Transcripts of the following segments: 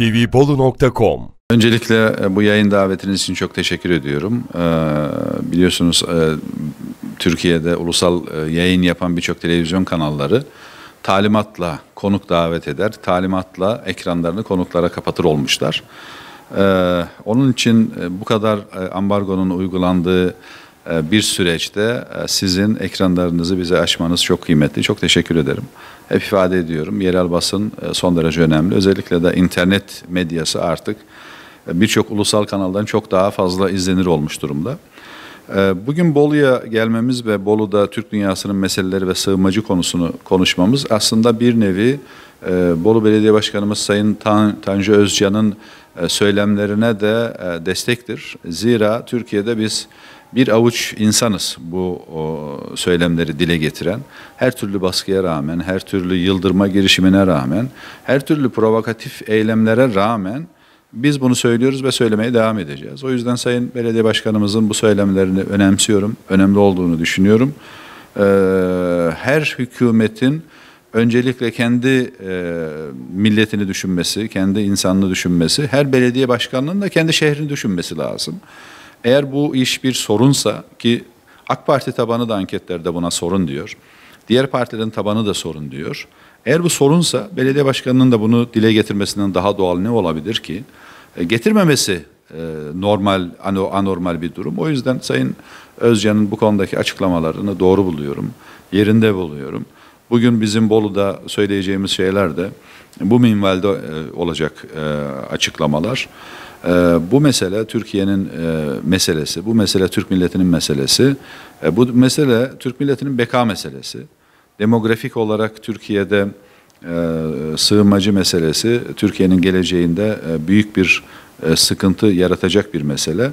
tvbolu.com Öncelikle e, bu yayın davetiniz için çok teşekkür ediyorum. E, biliyorsunuz e, Türkiye'de ulusal yayın yapan birçok televizyon kanalları talimatla konuk davet eder, talimatla ekranlarını konuklara kapatır olmuşlar. onun için bu kadar ambargonun uygulandığı e, bir süreçte e, sizin ekranlarınızı bize açmanız çok kıymetli. Çok teşekkür ederim. Hep ifade ediyorum yerel basın e, son derece önemli. Özellikle de internet medyası artık birçok ulusal kanaldan çok daha fazla izlenir olmuş durumda. Bugün Bolu'ya gelmemiz ve Bolu'da Türk dünyasının meseleleri ve sığınmacı konusunu konuşmamız aslında bir nevi Bolu Belediye Başkanımız Sayın Tan Tanju Özcan'ın e, söylemlerine de e, destektir. Zira Türkiye'de biz bir avuç insanız bu söylemleri dile getiren. Her türlü baskıya rağmen, her türlü yıldırma girişimine rağmen, her türlü provokatif eylemlere rağmen biz bunu söylüyoruz ve söylemeye devam edeceğiz. O yüzden Sayın Belediye Başkanımızın bu söylemlerini önemsiyorum, önemli olduğunu düşünüyorum. E, her hükümetin öncelikle kendi e, milletini düşünmesi, kendi insanını düşünmesi, her belediye başkanının da kendi şehrini düşünmesi lazım. Eğer bu iş bir sorunsa ki AK Parti tabanı da anketlerde buna sorun diyor. Diğer partilerin tabanı da sorun diyor. Eğer bu sorunsa belediye başkanının da bunu dile getirmesinden daha doğal ne olabilir ki? E, getirmemesi e, normal anormal bir durum. O yüzden Sayın Özcan'ın bu konudaki açıklamalarını doğru buluyorum. Yerinde buluyorum. Bugün bizim Bolu'da söyleyeceğimiz şeyler de bu minvalde e, olacak e, açıklamalar. E, bu mesele Türkiye'nin meselesi, bu mesele Türk milletinin meselesi, bu mesele Türk milletinin beka meselesi. Demografik olarak Türkiye'de sığınmacı meselesi Türkiye'nin geleceğinde büyük bir sıkıntı yaratacak bir mesele.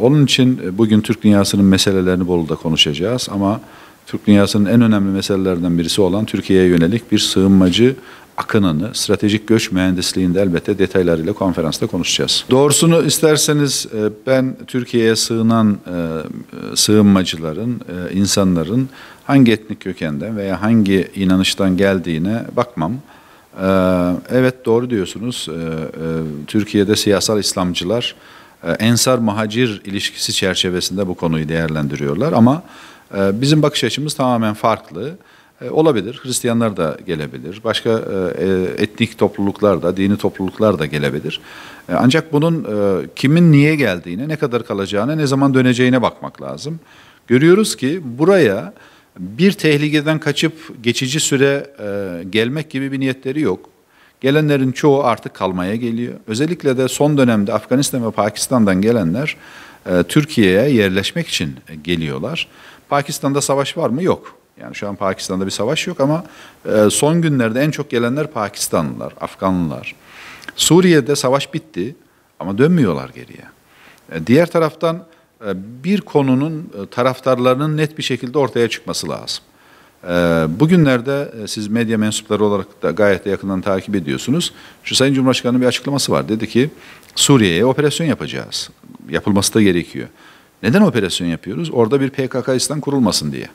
Onun için bugün Türk dünyasının meselelerini Bolu'da konuşacağız ama... Türk dünyasının en önemli meselelerinden birisi olan Türkiye'ye yönelik bir sığınmacı akınını stratejik göç mühendisliğinde elbette detaylarıyla konferansta konuşacağız. Doğrusunu isterseniz e, ben Türkiye'ye sığınan e, e, sığınmacıların, insanların hangi etnik kökenden veya hangi inanıştan geldiğine bakmam. Evet doğru diyorsunuz. Türkiye'de siyasal İslamcılar e, ensar muhacir ilişkisi çerçevesinde bu konuyu değerlendiriyorlar ama e, bizim bakış açımız tamamen farklı. E, olabilir, Hristiyanlar da gelebilir, başka etnik topluluklar da, dini topluluklar da gelebilir. Ancak bunun kimin niye geldiğine, ne kadar kalacağına, ne zaman döneceğine bakmak lazım. Görüyoruz ki buraya bir tehlikeden kaçıp geçici süre gelmek gibi bir niyetleri yok. Gelenlerin çoğu artık kalmaya geliyor. Özellikle de son dönemde Afganistan ve Pakistan'dan gelenler e, Türkiye'ye yerleşmek için geliyorlar. Pakistan'da savaş var mı? Yok. Yani şu an Pakistan'da bir savaş yok ama e, son günlerde en çok gelenler Pakistanlılar, Afganlılar. Suriye'de savaş bitti ama dönmüyorlar geriye. E, diğer taraftan e, bir konunun e, taraftarlarının net bir şekilde ortaya çıkması lazım. Ee, bugünlerde e, siz medya mensupları olarak da gayet de yakından takip ediyorsunuz. Şu Sayın Cumhurbaşkanı'nın bir açıklaması var. Dedi ki Suriye'ye operasyon yapacağız. Yapılması da gerekiyor. Neden operasyon yapıyoruz? Orada bir PKK İslam kurulmasın diye.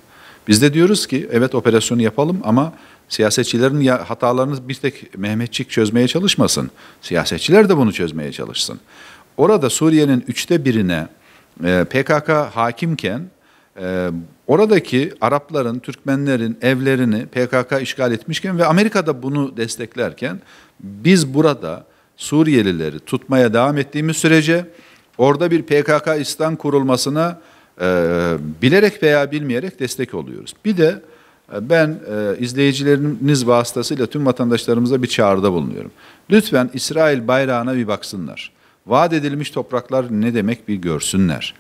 Biz de diyoruz ki evet operasyonu yapalım ama siyasetçilerin hatalarını bir tek Mehmetçik çözmeye çalışmasın. Siyasetçiler de bunu çözmeye çalışsın. Orada Suriye'nin üçte birine e, PKK hakimken ee, oradaki Arapların, Türkmenlerin evlerini PKK işgal etmişken ve Amerika da bunu desteklerken biz burada Suriyelileri tutmaya devam ettiğimiz sürece orada bir PKK İslam kurulmasına e, bilerek veya bilmeyerek destek oluyoruz. Bir de e, ben e, izleyicileriniz vasıtasıyla tüm vatandaşlarımıza bir çağrıda bulunuyorum. Lütfen İsrail bayrağına bir baksınlar. Vaat edilmiş topraklar ne demek bir görsünler.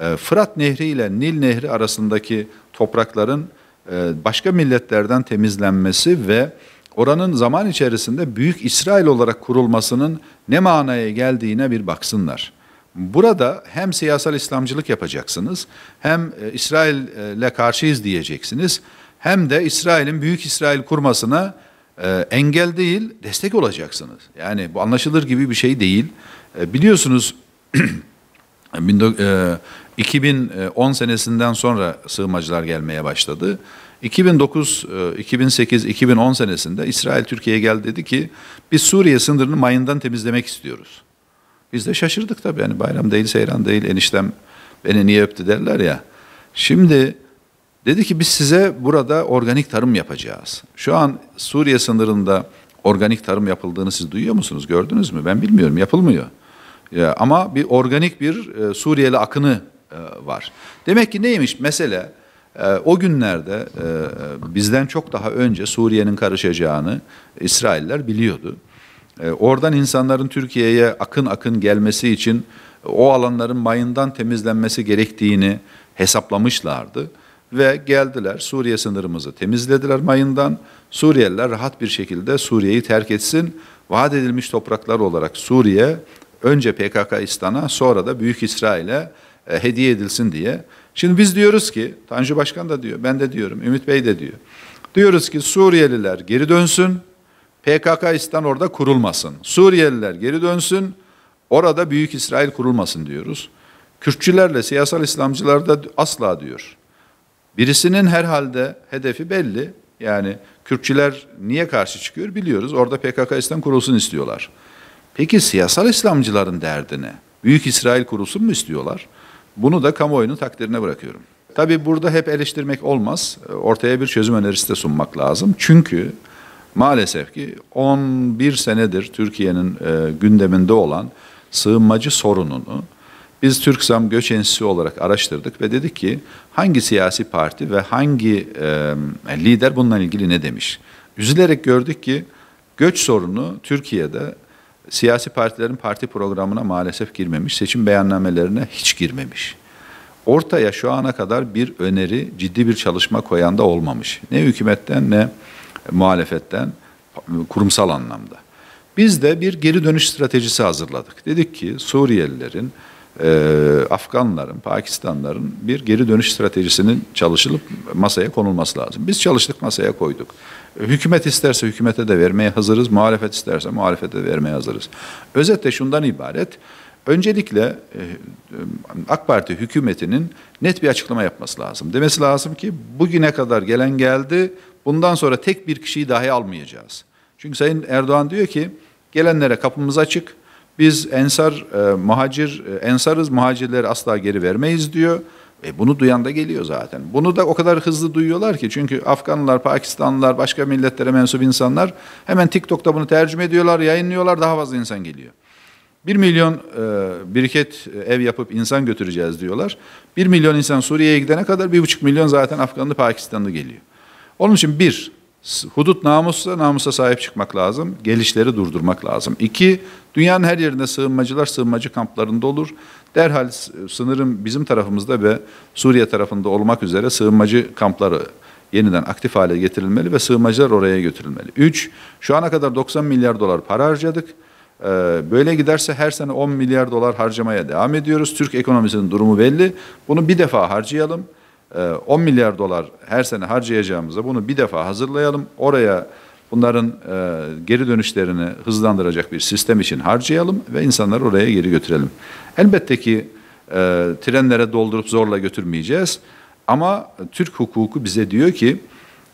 Ee, Fırat Nehri ile Nil Nehri arasındaki toprakların e, başka milletlerden temizlenmesi ve oranın zaman içerisinde Büyük İsrail olarak kurulmasının ne manaya geldiğine bir baksınlar. Burada hem siyasal İslamcılık yapacaksınız, hem e, İsrail'le e, karşıyız diyeceksiniz, hem de İsrail'in Büyük İsrail kurmasına engel değil, destek olacaksınız. Yani bu anlaşılır gibi bir şey değil. Biliyorsunuz 2010 senesinden sonra sığınmacılar gelmeye başladı. 2009, 2008, 2010 senesinde İsrail Türkiye'ye geldi dedi ki biz Suriye sınırını mayından temizlemek istiyoruz. Biz de şaşırdık tabii yani bayram değil, seyran değil, eniştem beni niye öptü derler ya. Şimdi dedi ki biz size burada organik tarım yapacağız. Şu an Suriye sınırında organik tarım yapıldığını siz duyuyor musunuz, gördünüz mü? Ben bilmiyorum, yapılmıyor. Ya, ama bir organik bir e, Suriyeli akını e, var. Demek ki neymiş mesele? E, o günlerde e, bizden çok daha önce Suriye'nin karışacağını İsrailler biliyordu. oradan insanların Türkiye'ye akın akın gelmesi için o alanların mayından temizlenmesi gerektiğini hesaplamışlardı ve geldiler Suriye sınırımızı temizlediler mayından. Suriyeliler rahat bir şekilde Suriye'yi terk etsin. Vaat edilmiş topraklar olarak Suriye önce PKK İstan'a sonra da Büyük İsrail'e e, hediye edilsin diye. Şimdi biz diyoruz ki, Tanju Başkan da diyor, ben de diyorum, Ümit Bey de diyor. Diyoruz ki Suriyeliler geri dönsün, PKK İstan orada kurulmasın. Suriyeliler geri dönsün, orada Büyük İsrail kurulmasın diyoruz. Kürtçülerle siyasal İslamcılar da asla diyor. Birisinin herhalde hedefi belli. Yani Kürtçüler niye karşı çıkıyor biliyoruz. Orada PKK İslam kurulsun istiyorlar. Peki siyasal İslamcıların derdine Büyük İsrail kurulsun mu istiyorlar? Bunu da kamuoyunun takdirine bırakıyorum. Tabii burada hep eleştirmek olmaz. Ortaya bir çözüm önerisi de sunmak lazım. Çünkü maalesef ki 11 senedir Türkiye'nin e, gündeminde olan sığınmacı sorununu biz TürkSam Göç Enstitüsü olarak araştırdık ve dedik ki hangi siyasi parti ve hangi e, lider bununla ilgili ne demiş? Üzülerek gördük ki göç sorunu Türkiye'de siyasi partilerin parti programına maalesef girmemiş, seçim beyannamelerine hiç girmemiş. Ortaya şu ana kadar bir öneri, ciddi bir çalışma koyan da olmamış. Ne hükümetten ne muhalefetten kurumsal anlamda. Biz de bir geri dönüş stratejisi hazırladık. Dedik ki Suriyelilerin e, Afganların, Pakistanların bir geri dönüş stratejisinin çalışılıp masaya konulması lazım. Biz çalıştık masaya koyduk. Hükümet isterse hükümete de vermeye hazırız, muhalefet isterse muhalefete de vermeye hazırız. Özetle şundan ibaret. Öncelikle e, e, AK Parti hükümetinin net bir açıklama yapması lazım. Demesi lazım ki bugüne kadar gelen geldi, bundan sonra tek bir kişiyi dahi almayacağız. Çünkü Sayın Erdoğan diyor ki gelenlere kapımız açık, biz ensar, e, muhacir, e, ensarız, muhacirleri asla geri vermeyiz diyor. E bunu duyan da geliyor zaten. Bunu da o kadar hızlı duyuyorlar ki çünkü Afganlılar, Pakistanlılar, başka milletlere mensup insanlar hemen TikTok'ta bunu tercüme ediyorlar, yayınlıyorlar, daha fazla insan geliyor. 1 milyon e, biriket e, ev yapıp insan götüreceğiz diyorlar. 1 milyon insan Suriye'ye gidene kadar 1,5 milyon zaten Afganlı, Pakistanlı geliyor. Onun için bir, hudut namusla namusa sahip çıkmak lazım. Gelişleri durdurmak lazım. İki, dünyanın her yerinde sığınmacılar sığınmacı kamplarında olur. Derhal sınırın bizim tarafımızda ve Suriye tarafında olmak üzere sığınmacı kampları yeniden aktif hale getirilmeli ve sığınmacılar oraya götürülmeli. Üç, şu ana kadar 90 milyar dolar para harcadık. Ee, böyle giderse her sene 10 milyar dolar harcamaya devam ediyoruz. Türk ekonomisinin durumu belli. Bunu bir defa harcayalım. 10 ee, milyar dolar her sene harcayacağımıza bunu bir defa hazırlayalım. Oraya bunların e, geri dönüşlerini hızlandıracak bir sistem için harcayalım ve insanları oraya geri götürelim. Elbette ki e, trenlere doldurup zorla götürmeyeceğiz. Ama Türk hukuku bize diyor ki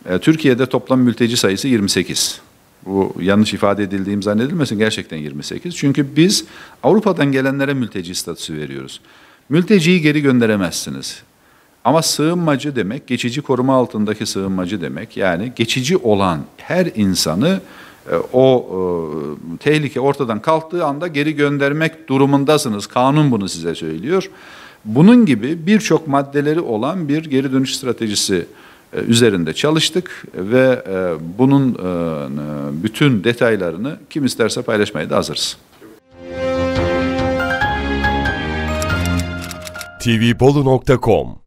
e, Türkiye'de toplam mülteci sayısı 28. Bu yanlış ifade edildiğim zannedilmesin gerçekten 28. Çünkü biz Avrupa'dan gelenlere mülteci statüsü veriyoruz. Mülteciyi geri gönderemezsiniz. Ama sığınmacı demek geçici koruma altındaki sığınmacı demek. Yani geçici olan her insanı e, o e, tehlike ortadan kalktığı anda geri göndermek durumundasınız. Kanun bunu size söylüyor. Bunun gibi birçok maddeleri olan bir geri dönüş stratejisi e, üzerinde çalıştık ve bunun bütün detaylarını kim isterse paylaşmaya da hazırız. tvbolu.com